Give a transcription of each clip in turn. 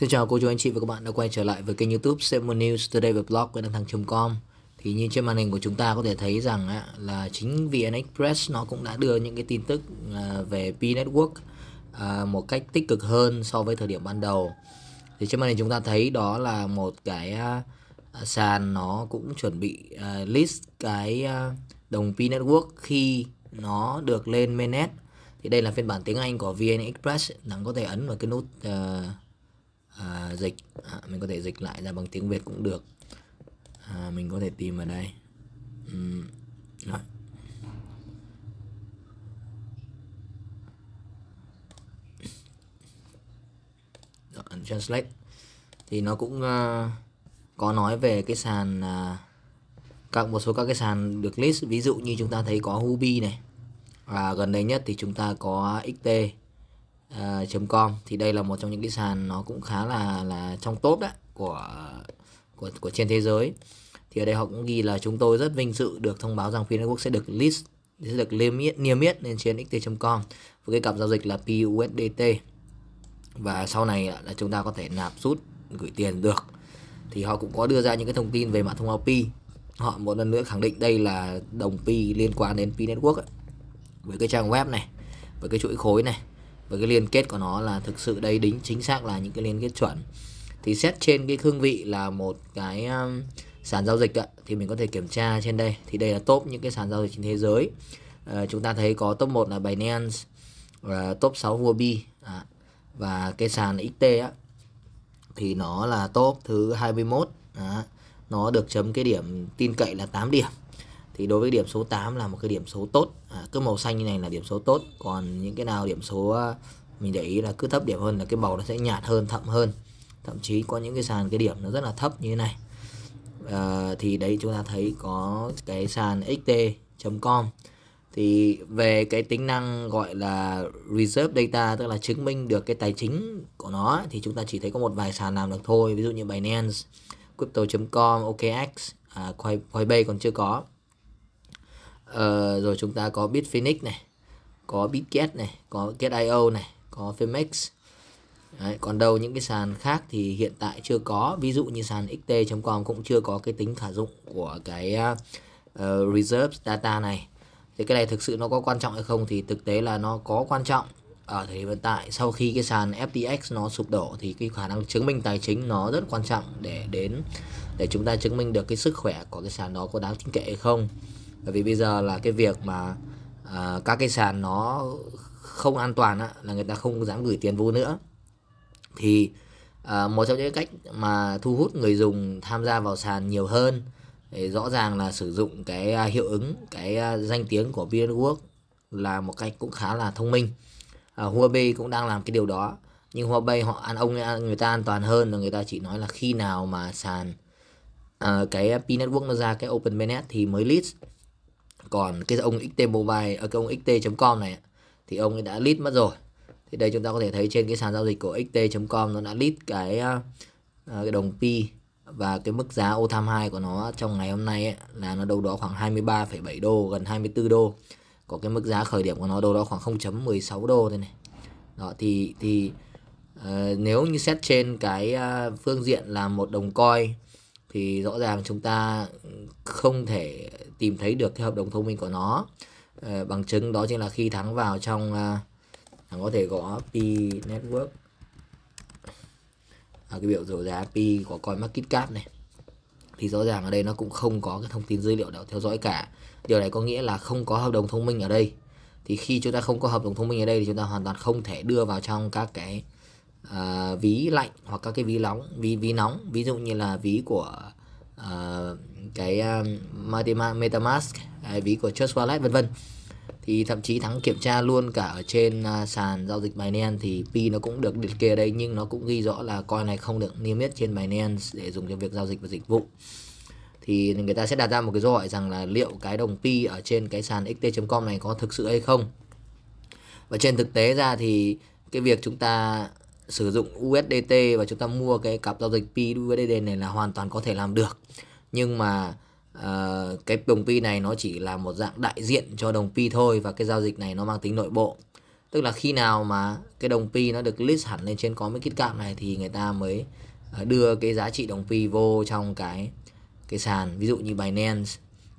Xin chào cô chú anh chị và các bạn đã quay trở lại với kênh youtube Seven News Today và blog của Đăng Thăng.com Thì như trên màn hình của chúng ta có thể thấy rằng là chính VN Express nó cũng đã đưa những cái tin tức à, về P-Network à, một cách tích cực hơn so với thời điểm ban đầu Thì trên màn hình chúng ta thấy đó là một cái à, sàn nó cũng chuẩn bị list cái đồng P-Network khi nó được lên mainnet Thì đây là phiên bản tiếng Anh của VN Express Đang có thể ấn vào cái nút uh, à, dịch à, mình có thể dịch lại ra bằng tiếng Việt cũng được à, mình có thể tìm ở đây uhm, rồi. Rồi, translate thì nó cũng uh, có nói về cái sàn uh, các một số các cái sàn được list ví dụ như chúng ta thấy có Hubi này và gần đây nhất thì chúng ta có XT à, com thì đây là một trong những cái sàn nó cũng khá là là trong top đấy của của của trên thế giới thì ở đây họ cũng ghi là chúng tôi rất vinh dự được thông báo rằng Phi Network sẽ được list sẽ được niêm yết niêm yết lên trên xt.com với cái cặp giao dịch là PUSDT và sau này là chúng ta có thể nạp rút gửi tiền được thì họ cũng có đưa ra những cái thông tin về mã thông báo Pi họ một lần nữa khẳng định đây là đồng Pi liên quan đến Pi Network ấy. với cái trang web này với cái chuỗi khối này và cái liên kết của nó là thực sự đây đính chính xác là những cái liên kết chuẩn thì xét trên cái cương vị là một cái um, sàn giao dịch ạ thì mình có thể kiểm tra trên đây thì đây là top những cái sàn giao dịch trên thế giới à, chúng ta thấy có top 1 là Binance và top 6 Huobi à, và cái sàn XT á thì nó là top thứ 21 à, nó được chấm cái điểm tin cậy là 8 điểm thì đối với điểm số 8 là một cái điểm số tốt à, cứ màu xanh như này là điểm số tốt còn những cái nào điểm số ờ, mình để ý là cứ thấp điểm hơn là cái màu nó sẽ nhạt hơn thậm hơn thậm chí có những cái sàn cái điểm nó rất là thấp như thế này à, thì đấy chúng ta thấy có cái sàn xt.com thì về cái tính năng gọi là reserve data tức là chứng minh được cái tài chính của nó thì chúng ta chỉ thấy có một vài sàn làm được thôi ví dụ như Binance, crypto.com, OKX, à, Coinbase còn chưa có Ờ, rồi chúng ta có Bitfinex này có Bitget này có Get.io này có Femex Đấy, còn đâu những cái sàn khác thì hiện tại chưa có ví dụ như sàn xt.com cũng chưa có cái tính khả dụng của cái uh, reserve data này thì cái này thực sự nó có quan trọng hay không thì thực tế là nó có quan trọng ở thời điểm hiện tại sau khi cái sàn FTX nó sụp đổ thì cái khả năng chứng minh tài chính nó rất quan trọng để đến để chúng ta chứng minh được cái sức khỏe của cái sàn đó có đáng tin cậy hay không bởi vì bây giờ là cái việc mà à, các cái sàn nó không an toàn á, là người ta không dám gửi tiền vô nữa thì à, một trong những cách mà thu hút người dùng tham gia vào sàn nhiều hơn thì rõ ràng là sử dụng cái à, hiệu ứng cái à, danh tiếng của VNWorks là một cách cũng khá là thông minh à, Huawei cũng đang làm cái điều đó nhưng Huawei họ ăn ông à, người ta an toàn hơn là người ta chỉ nói là khi nào mà sàn uh, cái P network nó ra cái Open Mainnet thì mới list còn cái ông xt mobile ở ờ, cái ông xt.com này thì ông ấy đã list mất rồi thì đây chúng ta có thể thấy trên cái sàn giao dịch của xt.com nó đã list cái ờ, ờ, cái đồng pi và cái mức giá ô tham 2 của nó trong ngày hôm nay ấy, là nó đâu đó khoảng 23,7 đô gần 24 đô có cái mức giá khởi điểm của nó đâu đó khoảng 0.16 đô thế này đó thì thì uh, nếu như xét trên cái uh, phương diện là một đồng coin thì rõ ràng chúng ta không thể tìm thấy được cái hợp đồng thông minh của nó ờ, bằng chứng đó chính là khi thắng vào trong ờ, thắng có thể gõ p network à, cái biểu đồ giá p của coin market cap này thì rõ ràng ở đây nó cũng không có cái thông tin dữ liệu nào theo dõi cả điều này có nghĩa là không có hợp đồng thông minh ở đây thì khi chúng ta không có hợp đồng thông minh ở đây thì chúng ta hoàn toàn không thể đưa vào trong các cái à, ví lạnh hoặc các cái ví nóng ví ví nóng ví dụ như là ví của à, cái uh, MetaMask à, ví của Trust Wallet vân vân thì thậm chí thắng kiểm tra luôn cả ở trên uh, sàn giao dịch Binance thì pi nó cũng được liệt kê ở đây nhưng nó cũng ghi rõ là coin này không được niêm yết trên Binance để dùng cho việc giao dịch và dịch vụ thì người ta sẽ đặt ra một cái câu hỏi rằng là liệu cái đồng pi ở trên cái sàn xt.com này có thực sự hay không và trên thực tế ra thì cái việc chúng ta sử dụng USDT và chúng ta mua cái cặp giao dịch pi USDT này là hoàn toàn có thể làm được nhưng mà uh, cái đồng pi này nó chỉ là một dạng đại diện cho đồng pi thôi và cái giao dịch này nó mang tính nội bộ tức là khi nào mà cái đồng pi nó được list hẳn lên trên có mấy cặp này thì người ta mới ờ, đưa cái giá trị đồng pi vô trong cái cái sàn ví dụ như Binance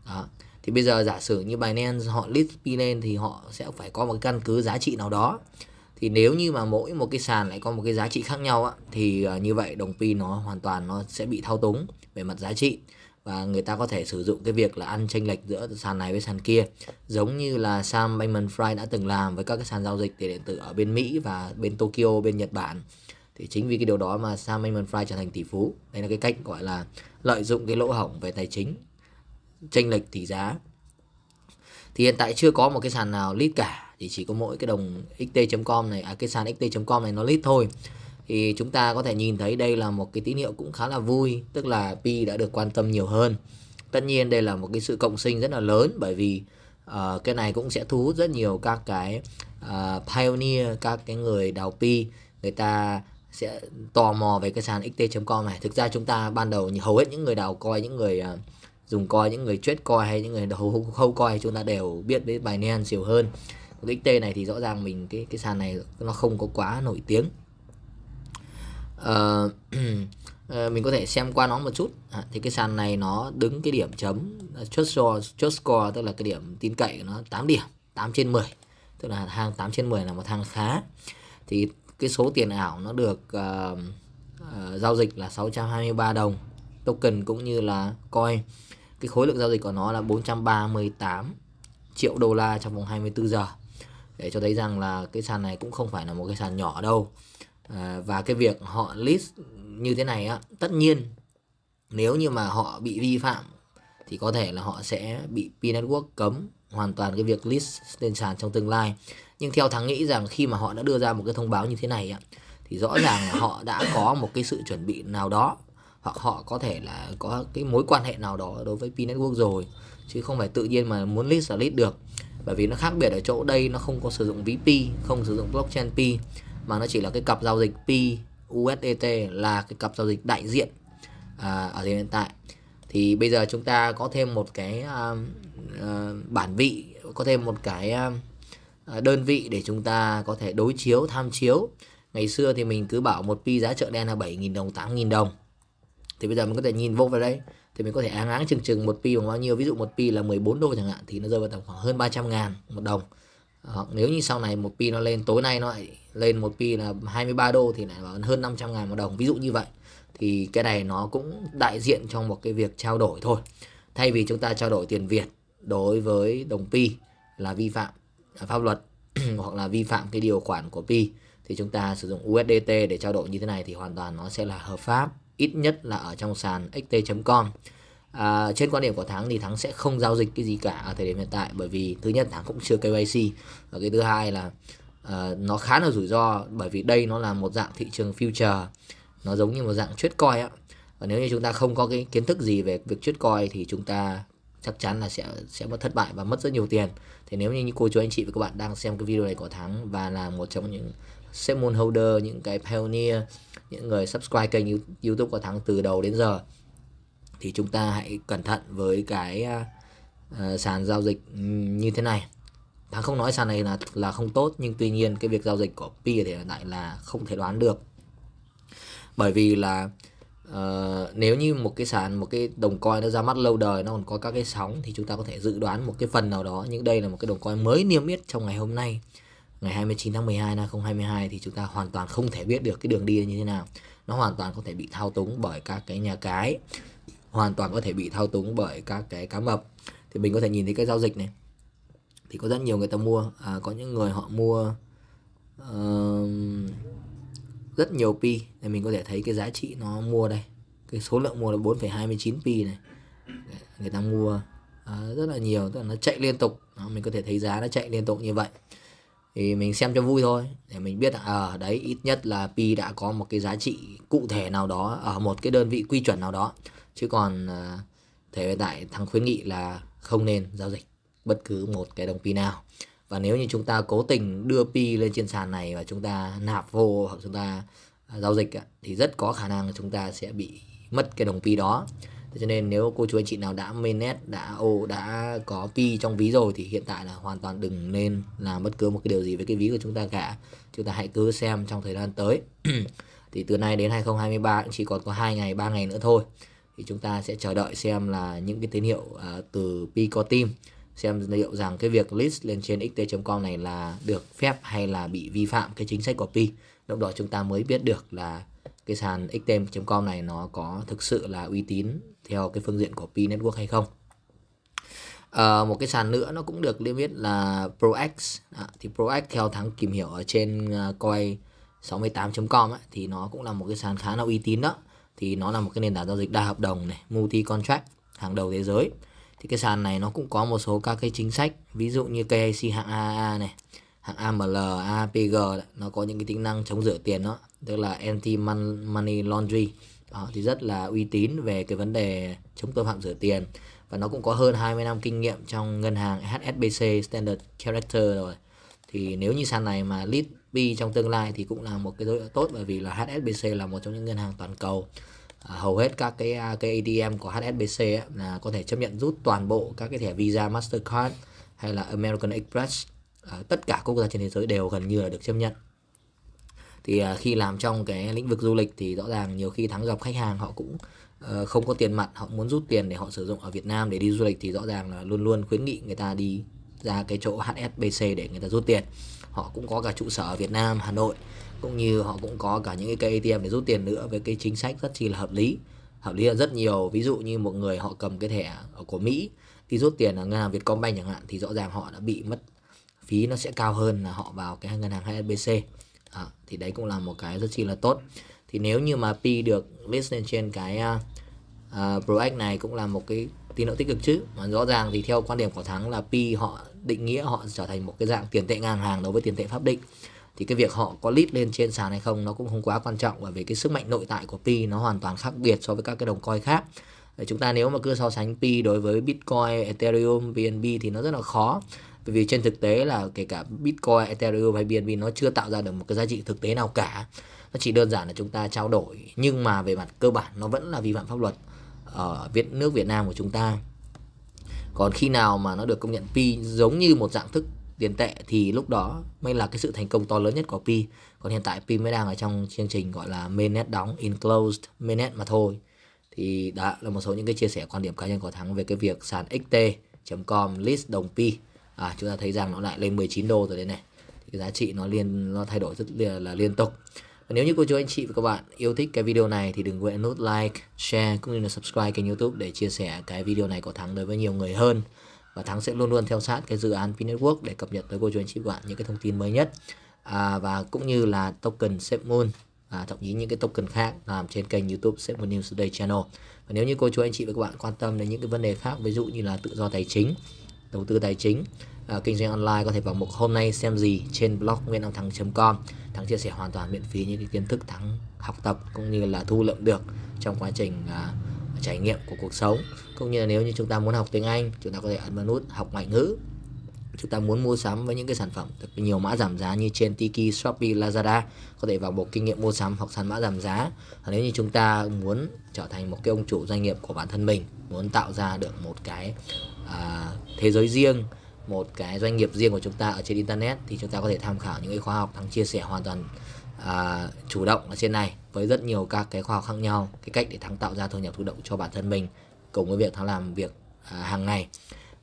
đó thì bây giờ giả sử như Binance họ list pi lên thì họ sẽ phải có một căn cứ giá trị nào đó thì nếu như mà mỗi một cái sàn lại có một cái giá trị khác nhau á, thì ờ, như vậy đồng pi nó hoàn toàn nó sẽ bị thao túng về mặt giá trị và người ta có thể sử dụng cái việc là ăn chênh lệch giữa sàn này với sàn kia giống như là Sam Bankman-Fried đã từng làm với các cái sàn giao dịch tiền điện tử ở bên Mỹ và bên Tokyo bên Nhật Bản thì chính vì cái điều đó mà Sam Bankman-Fried trở thành tỷ phú đây là cái cách gọi là lợi dụng cái lỗ hổng về tài chính chênh lệch tỷ giá thì hiện tại chưa có một cái sàn nào lít cả thì chỉ có mỗi cái đồng xt.com này à cái sàn xt.com này nó lít thôi thì chúng ta có thể nhìn thấy đây là một cái tín hiệu cũng khá là vui tức là pi đã được quan tâm nhiều hơn tất nhiên đây là một cái sự cộng sinh rất là lớn bởi vì uh, cái này cũng sẽ thu hút rất nhiều các cái uh, pioneer các cái người đào pi người ta sẽ tò mò về cái sàn xt.com này thực ra chúng ta ban đầu hầu hết những người đào coi những người uh, dùng coi những người chết coi hay những người hầu hâu coi chúng ta đều biết đến Binance nhiều hơn DXT này thì rõ ràng mình cái cái sàn này nó không có quá nổi tiếng uh, mình có thể xem qua nó một chút à, thì cái sàn này nó đứng cái điểm chấm à, chốt score chốt score tức là cái điểm tin cậy của nó 8 điểm 8 trên 10 tức là hàng 8 trên 10 là một thang khá thì cái số tiền ảo nó được uh, uh, giao dịch là 623 đồng token cũng như là coin cái khối lượng giao dịch của nó là 438 triệu đô la trong vòng 24 giờ để cho thấy rằng là cái sàn này cũng không phải là một cái sàn nhỏ đâu à, và cái việc họ list như thế này á tất nhiên nếu như mà họ bị vi phạm thì có thể là họ sẽ bị P Network cấm hoàn toàn cái việc list trên sàn trong tương lai nhưng theo thắng nghĩ rằng khi mà họ đã đưa ra một cái thông báo như thế này á, thì rõ ràng là họ đã có một cái sự chuẩn bị nào đó hoặc họ có thể là có cái mối quan hệ nào đó đối với P Network rồi chứ không phải tự nhiên mà muốn list là list được bởi vì nó khác biệt ở chỗ đây nó không có sử dụng ví P không sử dụng blockchain P mà nó chỉ là cái cặp giao dịch P USDT là cái cặp giao dịch đại diện à, ở hiện tại thì bây giờ chúng ta có thêm một cái uh, uh, bản vị có thêm một cái uh, đơn vị để chúng ta có thể đối chiếu tham chiếu ngày xưa thì mình cứ bảo một pi giá chợ đen là 7.000 đồng 8.000 đồng thì bây giờ mình có thể nhìn vô vào đây thì mình có thể áng áng chừng chừng một pi bằng bao nhiêu ví dụ một pi là 14 đô chẳng hạn thì nó rơi vào tầm khoảng hơn 300 ngàn một đồng hoặc nếu như sau này một pi nó lên tối nay nó lại lên một pi là 23 đô thì lại vào hơn 500 ngàn một đồng ví dụ như vậy thì cái này nó cũng đại diện trong một cái việc trao đổi thôi thay vì chúng ta trao đổi tiền Việt đối với đồng pi là vi phạm à, pháp luật hoặc là vi phạm cái điều khoản của pi thì chúng ta sử dụng USDT để trao đổi như thế này thì hoàn toàn nó sẽ là hợp pháp ít nhất là ở trong sàn xt.com à, trên quan điểm của thắng thì thắng sẽ không giao dịch cái gì cả ở thời điểm hiện tại bởi vì thứ nhất thắng cũng chưa KYC và cái thứ hai là uh, nó khá là rủi ro bởi vì đây nó là một dạng thị trường future nó giống như một dạng chuyết coi á và nếu như chúng ta không có cái kiến thức gì về việc chuyết coi thì chúng ta chắc chắn là sẽ sẽ mất thất bại và mất rất nhiều tiền thì nếu như như cô chú anh chị và các bạn đang xem cái video này có thắng và là một trong những xếp holder những cái pioneer những người subscribe kênh youtube có thắng từ đầu đến giờ thì chúng ta hãy cẩn thận với cái uh, sàn giao dịch như thế này thắng không nói sàn này là là không tốt nhưng tuy nhiên cái việc giao dịch của pi thì lại là không thể đoán được bởi vì là Ờ, nếu như một cái sàn một cái đồng coin nó ra mắt lâu đời nó còn có các cái sóng thì chúng ta có thể dự đoán một cái phần nào đó nhưng đây là một cái đồng coin mới niêm yết trong ngày hôm nay ngày 29 tháng 12 năm 2022 thì chúng ta hoàn toàn không thể biết được cái đường đi như thế nào nó hoàn toàn có thể bị thao túng bởi các cái nhà cái hoàn toàn có thể bị thao túng bởi các cái cá mập thì mình có thể nhìn thấy cái giao dịch này thì có rất nhiều người ta mua à, có những người họ mua uh, rất nhiều pi thì mình có thể thấy cái giá trị nó mua đây cái số lượng mua là 4,29 pi này người ta mua uh, rất là nhiều tức là nó chạy liên tục đó, mình có thể thấy giá nó chạy liên tục như vậy thì mình xem cho vui thôi để mình biết ở à, đấy ít nhất là pi đã có một cái giá trị cụ thể nào đó ở một cái đơn vị quy chuẩn nào đó chứ còn à, thể hiện tại thằng khuyến nghị là không nên giao dịch bất cứ một cái đồng pi nào và nếu như chúng ta cố tình đưa pi lên trên sàn này và chúng ta nạp vô hoặc chúng ta à, giao dịch thì rất có khả năng chúng ta sẽ bị mất cái đồng pi đó cho nên nếu cô chú anh chị nào đã mainnet đã ô đã có pi trong ví rồi thì hiện tại là hoàn toàn đừng nên làm bất cứ một cái điều gì với cái ví của chúng ta cả chúng ta hãy cứ xem trong thời gian tới thì từ nay đến 2023 cũng chỉ còn có hai ngày ba ngày nữa thôi thì chúng ta sẽ chờ đợi xem là những cái tín hiệu uh, từ pi có tim xem liệu rằng cái việc list lên trên xt.com này là được phép hay là bị vi phạm cái chính sách copy lúc đó chúng ta mới biết được là cái sàn xt.com này nó có thực sự là uy tín theo cái phương diện của copy network hay không à, một cái sàn nữa nó cũng được niêm yết là prox à, thì prox theo thắng tìm hiểu ở trên uh, coi 68.com thì nó cũng là một cái sàn khá là uy tín đó thì nó là một cái nền tảng giao dịch đa hợp đồng này multi contract hàng đầu thế giới thì cái sàn này nó cũng có một số các cái chính sách ví dụ như KIC hạng AA này hạng AML APG nó có những cái tính năng chống rửa tiền đó tức là anti money laundry đó, thì rất là uy tín về cái vấn đề chống tội phạm rửa tiền và nó cũng có hơn 20 năm kinh nghiệm trong ngân hàng HSBC Standard Character rồi thì nếu như sàn này mà list B trong tương lai thì cũng là một cái đối tốt bởi vì là HSBC là một trong những ngân hàng toàn cầu À, hầu hết các cái à, cái ATM của HSBC ấy, là có thể chấp nhận rút toàn bộ các cái thẻ Visa, Mastercard hay là American Express à, tất cả quốc gia trên thế giới đều gần như là được chấp nhận thì à, khi làm trong cái lĩnh vực du lịch thì rõ ràng nhiều khi thắng gặp khách hàng họ cũng à, không có tiền mặt họ muốn rút tiền để họ sử dụng ở Việt Nam để đi du lịch thì rõ ràng là luôn luôn khuyến nghị người ta đi ra cái chỗ HSBC để người ta rút tiền họ cũng có cả trụ sở ở Việt Nam Hà Nội cũng như họ cũng có cả những cái cây ATM để rút tiền nữa với cái chính sách rất chi là hợp lý hợp lý là rất nhiều ví dụ như một người họ cầm cái thẻ của Mỹ đi rút tiền ở ngân hàng Vietcombank chẳng hạn thì rõ ràng họ đã bị mất phí nó sẽ cao hơn là họ vào cái ngân hàng HSBC à, thì đấy cũng là một cái rất chi là tốt thì nếu như mà pi được list lên trên cái uh, à, à, project này cũng là một cái tín hiệu tích cực chứ mà rõ ràng thì theo quan điểm của Thắng là pi họ định nghĩa họ trở thành một cái dạng tiền tệ ngang hàng đối với tiền tệ pháp định thì cái việc họ có lít lên trên sàn hay không nó cũng không quá quan trọng bởi vì cái sức mạnh nội tại của pi nó hoàn toàn khác biệt so với các cái đồng coin khác chúng ta nếu mà cứ so sánh pi đối với bitcoin ethereum bnb thì nó rất là khó bởi vì trên thực tế là kể cả bitcoin ethereum hay bnb nó chưa tạo ra được một cái giá trị thực tế nào cả nó chỉ đơn giản là chúng ta trao đổi nhưng mà về mặt cơ bản nó vẫn là vi phạm pháp luật ở Việt nước Việt Nam của chúng ta còn khi nào mà nó được công nhận pi giống như một dạng thức tiền tệ thì lúc đó mới là cái sự thành công to lớn nhất của Pi. Còn hiện tại Pi mới đang ở trong chương trình gọi là mainnet đóng enclosed mainnet mà thôi. Thì đó là một số những cái chia sẻ quan điểm cá nhân của Thắng về cái việc sàn xt.com list đồng Pi. À, chúng ta thấy rằng nó lại lên 19 đô rồi đấy này. Thì giá trị nó liên nó thay đổi rất là, là liên tục. Và nếu như cô chú anh chị và các bạn yêu thích cái video này thì đừng quên nút like, share cũng như là subscribe kênh YouTube để chia sẻ cái video này của Thắng đối với nhiều người hơn và Thắng sẽ luôn luôn theo sát cái dự án VNetwork để cập nhật tới cô chú anh chị các bạn những cái thông tin mới nhất à, và cũng như là token SafeMoon và thậm chí những cái token khác làm trên kênh YouTube SafeMoon News Today Channel. Và nếu như cô chú anh chị và các bạn quan tâm đến những cái vấn đề khác ví dụ như là tự do tài chính, đầu tư tài chính, à, kinh doanh online có thể vào mục hôm nay xem gì trên blog nguyên thắng.com. Thắng chia sẻ hoàn toàn miễn phí những cái kiến thức Thắng học tập cũng như là thu lượm được trong quá trình à, trải nghiệm của cuộc sống cũng như là nếu như chúng ta muốn học tiếng Anh chúng ta có thể ấn vào nút học ngoại ngữ chúng ta muốn mua sắm với những cái sản phẩm được nhiều mã giảm giá như trên Tiki, Shopee, Lazada có thể vào bộ kinh nghiệm mua sắm hoặc săn mã giảm giá và nếu như chúng ta muốn trở thành một cái ông chủ doanh nghiệp của bản thân mình muốn tạo ra được một cái à, thế giới riêng một cái doanh nghiệp riêng của chúng ta ở trên internet thì chúng ta có thể tham khảo những cái khóa học thắng chia sẻ hoàn toàn à, chủ động ở trên này với rất nhiều các cái khoa học khác nhau cái cách để thắng tạo ra thu nhập thụ động cho bản thân mình cùng với việc thắng làm việc à, hàng ngày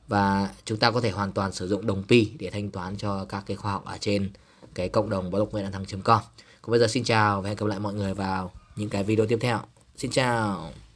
và chúng ta có thể hoàn toàn sử dụng đồng pi để thanh toán cho các cái khoa học ở trên cái cộng đồng blog nguyễn thắng com còn bây giờ xin chào và hẹn gặp lại mọi người vào những cái video tiếp theo xin chào